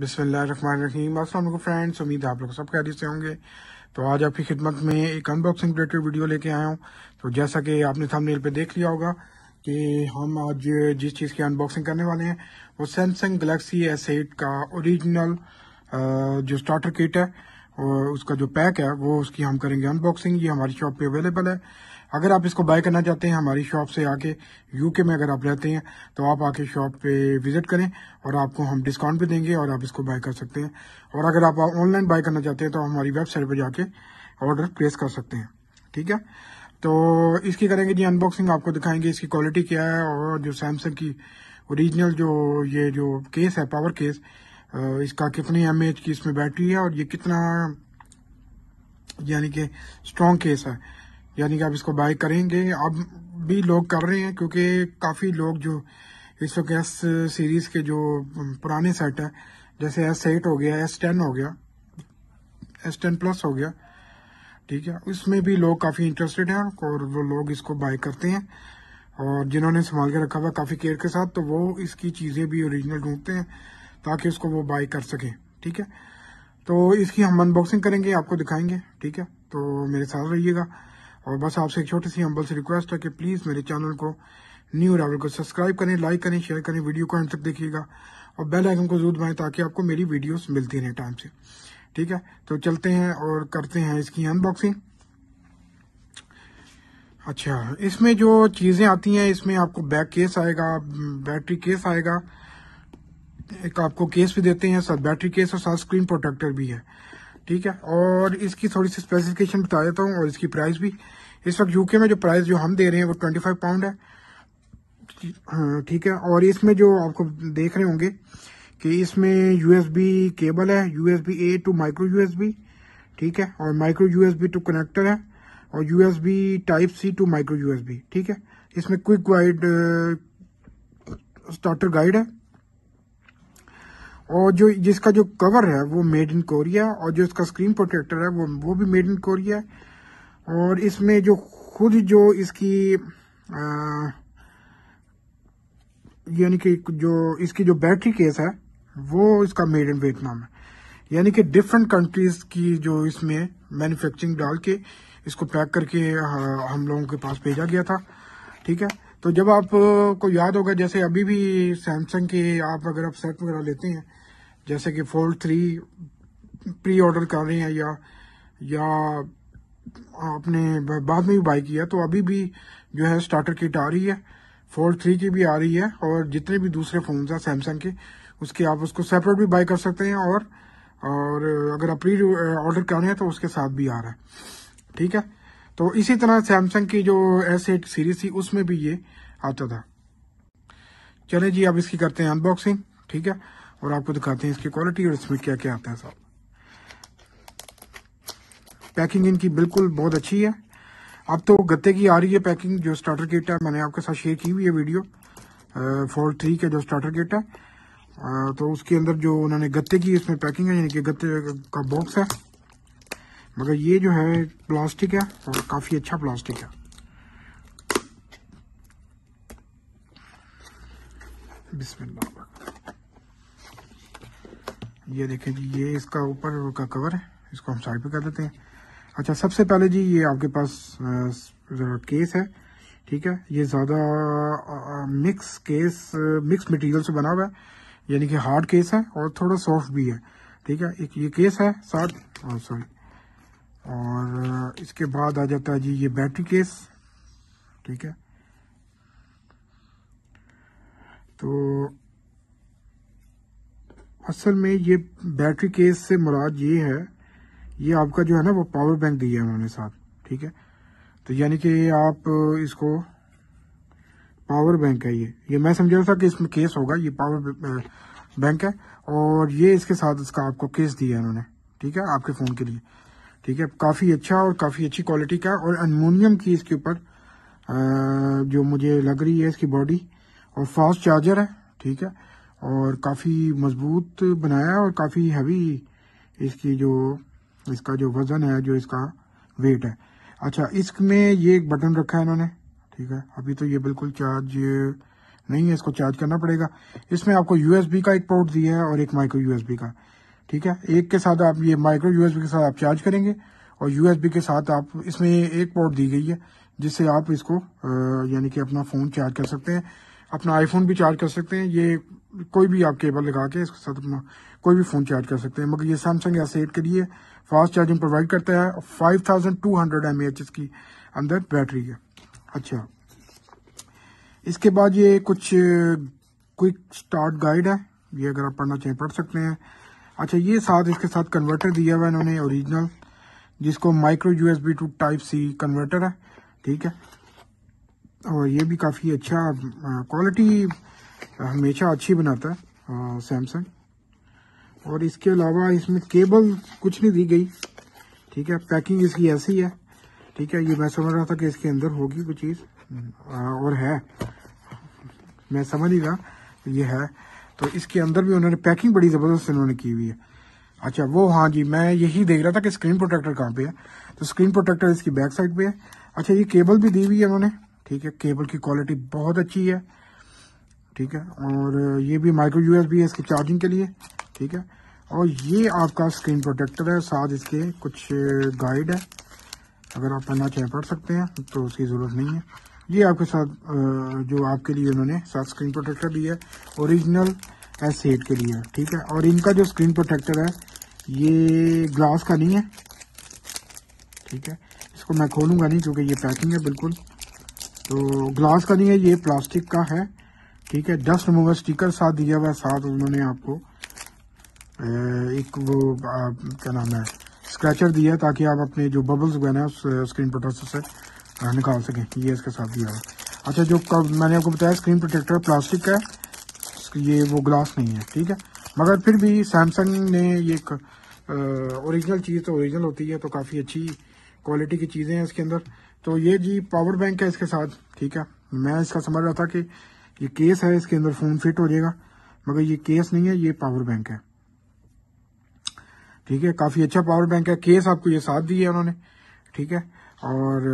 बिसमीम असल फ्रेंड्स उम्मीद है आप लोग सब खैरियत से होंगे तो आज आपकी खिदमत में एक अनबॉक्सिंग रिलेटेड वीडियो लेके आया हूँ तो जैसा कि आपने थंबनेल पे देख लिया होगा कि हम आज जिस चीज़ की अनबॉक्सिंग करने वाले हैं वो सैमसंग गलेक्सी एस एट का ओरिजिनल जो स्टार्टर किट है और उसका जो पैक है वो उसकी हम करेंगे अनबॉक्सिंग ये हमारी शॉप पे अवेलेबल है अगर आप इसको बाय करना चाहते हैं हमारी शॉप से आके यूके में अगर आप रहते हैं तो आप आके शॉप पे विजिट करें और आपको हम डिस्काउंट भी देंगे और आप इसको बाय कर सकते हैं और अगर आप ऑनलाइन बाय करना चाहते हैं तो हमारी वेबसाइट पर जाके ऑर्डर प्लेस कर सकते हैं ठीक है तो इसकी करेंगे जी अनबॉक्सिंग आपको दिखाएंगे इसकी क्वालिटी क्या है और जो सैमसंग की ओरिजिनल जो ये जो केस है पावर केस इसका कितनी एम की इसमें बैटरी है और ये कितना यानी कि स्ट्रॉन्ग केस है यानी कि आप इसको बाय करेंगे अब भी लोग कर रहे हैं क्योंकि काफ़ी लोग जो इस वक्त एस सीरीज़ के जो पुराने सेट है जैसे एस एट हो गया एस टेन हो गया एस टेन प्लस हो गया ठीक है उसमें भी लोग काफ़ी इंटरेस्टेड हैं और वो लोग इसको बाय करते हैं और जिन्होंने संभाल के रखा हुआ काफ़ी केयर के साथ तो वो इसकी चीज़ें भी ओरिजिनल ढूंढते हैं ताकि उसको वो बाय कर सकें ठीक है तो इसकी हम अनबॉक्सिंग करेंगे आपको दिखाएंगे ठीक है तो मेरे साथ रहिएगा और बस आपसे एक छोटी सी हम्बल से रिक्वेस्ट है कि प्लीज़ मेरे चैनल को न्यू रावल को सब्सक्राइब करें लाइक करें शेयर करें वीडियो को अंत तक देखिएगा और बेल आइकन को जरूर दबाएं ताकि आपको मेरी वीडियोस मिलती रहे टाइम से ठीक है तो चलते हैं और करते हैं इसकी अनबॉक्सिंग अच्छा इसमें जो चीज़ें आती हैं इसमें आपको बैक केस आएगा बैटरी केस आएगा एक आपको केस भी देते हैं साथ बैटरी केस और साथ स्क्रीन प्रोटेक्टर भी है ठीक है और इसकी थोड़ी सी स्पेसिफिकेशन बता देता हूँ और इसकी प्राइस भी इस वक्त यूके में जो प्राइस जो हम दे रहे हैं वो ट्वेंटी फाइव पाउंड है हाँ ठीक है और इसमें जो आपको देख रहे होंगे कि इसमें यूएसबी केबल है USB A to micro USB ठीक है और माइक्रो यूएसबी टू कनेक्टर है और USB type C to micro USB ठीक है इसमें क्विक गाइड स्टार्टर गाइड है और जो जिसका जो कवर है वो मेड इन कोरिया और जो इसका स्क्रीन प्रोटेक्टर है वो वो भी मेड इन कोरिया और इसमें जो खुद जो इसकी यानी कि जो इसकी जो बैटरी केस है वो इसका मेड इन वियतनाम है यानी कि डिफरेंट कंट्रीज की जो इसमें मैन्युफैक्चरिंग डाल के इसको पैक करके हम लोगों के पास भेजा गया था ठीक है तो जब आपको याद होगा जैसे अभी भी सैमसंग के आप अगर आप सेट वगैरह लेते हैं जैसे कि फोल्ड थ्री प्री ऑर्डर कर रहे हैं या या आपने बाद में भी बाई किया तो अभी भी जो है स्टार्टर किट आ रही है फोल्ड थ्री की भी आ रही है और जितने भी दूसरे फ़ोन हैं सैमसंग के उसके आप उसको सेपरेट भी बाई कर सकते हैं और और अगर आप प्री ऑर्डर कर रहे हैं तो उसके साथ भी आ रहा है ठीक है तो इसी तरह सैमसंग की जो एस एट सीरीज थी उसमें भी ये आता था चले जी अब इसकी करते हैं अनबॉक्सिंग ठीक है और आपको दिखाते हैं इसकी क्वालिटी और इसमें क्या क्या आता है साहब पैकिंग इनकी बिल्कुल बहुत अच्छी है अब तो गत्ते की आ रही है पैकिंग जो स्टार्टर किट है मैंने आपके साथ शेयर की हुई है वीडियो फोर थ्री का जो स्टार्टर किट है आ, तो उसके अंदर जो उन्होंने गत्ते की इसमें पैकिंग है यानी कि गत्ते का बॉक्स है मगर ये जो है प्लास्टिक है और काफ़ी अच्छा प्लास्टिक है ये देखें जी ये इसका ऊपर का कवर है इसको हम साइड पे कर देते हैं अच्छा सबसे पहले जी ये आपके पास केस है ठीक है ये ज़्यादा मिक्स केस मिक्स मटेरियल से बना हुआ है यानी कि हार्ड केस है और थोड़ा सॉफ्ट भी है ठीक है एक ये केस है साथ सॉरी oh, इसके बाद आ जाता है जी ये बैटरी केस ठीक है तो असल में ये बैटरी केस से मुराद ये है ये आपका जो है ना वो पावर बैंक दिया है उन्होंने साथ ठीक है तो यानी कि आप इसको पावर बैंक है ये ये मैं समझ रहा था कि इसमें केस होगा ये पावर बैंक है और ये इसके साथ इसका आपको केस दिया है उन्होंने ठीक है आपके फ़ोन के लिए ठीक है काफी अच्छा और काफी अच्छी क्वालिटी का और अनमोनियम की इसके ऊपर जो मुझे लग रही है इसकी बॉडी और फास्ट चार्जर है ठीक है और काफ़ी मजबूत बनाया और काफ़ी हैवी इसकी जो इसका जो वज़न है जो इसका वेट है अच्छा इसमें ये एक बटन रखा है इन्होंने ठीक है अभी तो ये बिल्कुल चार्ज नहीं है इसको चार्ज करना पड़ेगा इसमें आपको यूएसबी का एक पोर्ट दिया है और एक माइक्रो यूएसबी का ठीक है एक के साथ आप ये माइक्रो यूएसबी के साथ आप चार्ज करेंगे और यूएसबी के साथ आप इसमें एक पोर्ट दी गई है जिससे आप इसको यानी कि अपना फ़ोन चार्ज कर सकते हैं अपना आईफोन भी चार्ज कर सकते हैं ये कोई भी आप केबल लगा के इसके साथ अपना कोई भी फ़ोन चार्ज कर सकते हैं मगर ये सैमसंग एस एट के लिए फास्ट चार्जिंग प्रोवाइड करता है five thousand two hundred M H इसकी अंदर बैटरी है अच्छा इसके बाद ये कुछ क्विक स्टार्ट गाइड है ये अगर आप पढ़ना चाहें पढ़ सकते हैं अच्छा ये साथ इसके साथ कन्वर्टर दिया हुआ है इन्होंने ओरिजिनल जिसको micro USB to type C converter है ठीक है और ये भी काफ़ी अच्छा क्वालिटी हमेशा अच्छी बनाता है सैमसंग और इसके अलावा इसमें केबल कुछ नहीं दी गई ठीक है पैकिंग इसकी ऐसी है ठीक है ये मैं समझ रहा था कि इसके अंदर होगी कोई चीज़ और है मैं समझ ही रहा ये है तो इसके अंदर भी उन्होंने पैकिंग बड़ी ज़बरदस्त इन्होंने की हुई है अच्छा वो हाँ जी मैं यही देख रहा था कि स्क्रीन प्रोटेक्टर कहाँ पे है तो स्क्रीन प्रोटेक्टर इसकी बैक साइड पे है अच्छा ये केबल भी दी हुई है उन्होंने ठीक है केबल की क्वालिटी बहुत अच्छी है ठीक है और ये भी माइक्रो यूएसबी है इसकी चार्जिंग के लिए ठीक है और ये आपका स्क्रीन प्रोटेक्टर है साथ इसके कुछ गाइड है अगर आप पढ़ना चाहें पढ़ सकते हैं तो उसकी ज़रूरत नहीं है ये आपके साथ जो आपके लिए उन्होंने साथ स्क्रीन प्रोटेक्टर दिया है ओरिजिनल एस एट के लिए ठीक है और इनका जो स्क्रीन प्रोटेक्टर है ये ग्लास का नहीं है ठीक है इसको मैं खोलूंगा नहीं क्योंकि ये पैकिंग है बिल्कुल तो ग्लास का नहीं है ये प्लास्टिक का है ठीक है डस्ट रिमूवर स्टिकर साथ दिया हुआ साथ उन्होंने आपको एक वो क्या नाम है स्क्रैचर दिया ताकि आप अपने जो बबल्स वगैरह उस स्क्रीन प्रोटेक्टर से निकाल सकें ये इसके साथ दिया हुआ अच्छा जो कब मैंने आपको बताया स्क्रीन प्रोटेक्टर प्लास्टिक का है ये वो ग्लास नहीं है ठीक है मगर फिर भी सैमसंग ने ये एक ओरिजिनल चीज़ तो ओरिजिनल होती है तो काफ़ी अच्छी क्वालिटी की चीज़ें हैं इसके अंदर तो ये जी पावर बैंक है इसके साथ ठीक है मैं इसका समझ रहा था कि ये केस है इसके अंदर फ़ोन फिट हो जाएगा मगर ये केस नहीं है ये पावर बैंक है ठीक है काफ़ी अच्छा पावर बैंक है केस आपको ये साथ दी है उन्होंने ठीक है और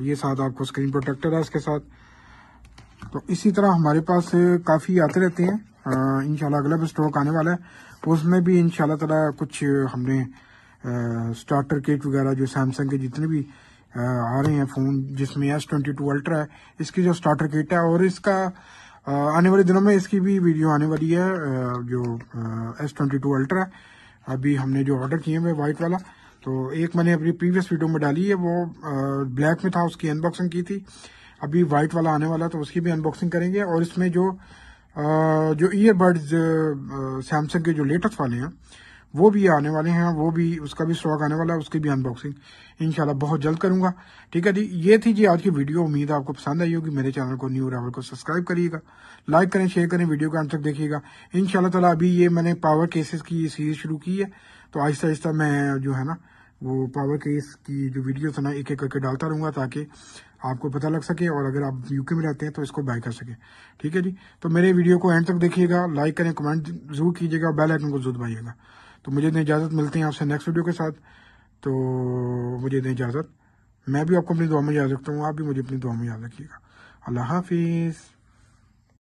ये साथ आपको स्क्रीन प्रोटेक्टर है इसके साथ तो इसी तरह हमारे पास काफ़ी आते रहते हैं इनशाला अगला भी स्टॉक आने वाला है उसमें भी इनशाला तला कुछ हमने आ, स्टार्टर किट वगैरह जो सैमसंग के जितने भी आ, आ रहे हैं फ़ोन जिसमें एस ट्वेंटी टू अल्ट्रा है इसकी जो स्टार्टर किट है और इसका आ, आने वाले दिनों में इसकी भी वीडियो आने वाली है जो एस ट्वेंटी टू अल्ट्रा अभी हमने जो ऑर्डर किए हैं वाइट वाला तो एक मैंने अपनी प्रीवियस वीडियो में डाली है वो ब्लैक में था उसकी अनबॉक्सिंग की थी अभी वाइट वाला आने वाला तो उसकी भी अनबॉक्सिंग करेंगे और इसमें जो आ, जो ईयरबड्स सैमसंग के जो लेटेस्ट वाले हैं वो भी आने वाले हैं वो भी उसका भी स्टॉक आने वाला है उसकी भी अनबॉक्सिंग इनशाला बहुत जल्द करूंगा ठीक है जी ये थी जी आज की वीडियो उम्मीद है आपको पसंद आई होगी मेरे चैनल को न्यू रावल को सब्सक्राइब करिएगा लाइक करें शेयर करें वीडियो को अंत तक देखिएगा इन अभी ये मैंने पावर केसेस की सीरीज शुरू की है तो आहिस्ता आहिस्ता मैं जो है ना वो पावर केस की जो वीडियो है ना एक एक करके डालता रहूँगा ताकि आपको पता लग सके और अगर आप यूके में रहते हैं तो इसको बाय कर सकें ठीक है जी तो मेरे वीडियो को एंड तक देखिएगा लाइक करें कमेंट जरूर कीजिएगा और बेल आइकन को जरूर दबाइएगा तो मुझे दें इजाज़त मिलते हैं आपसे नेक्स्ट वीडियो के साथ तो मुझे दें इजाज़त मैं भी आपको अपनी दुआ में याद रखता हूँ आप भी मुझे अपनी दुआ में याद रखिएगा अल्लाह हाफिज़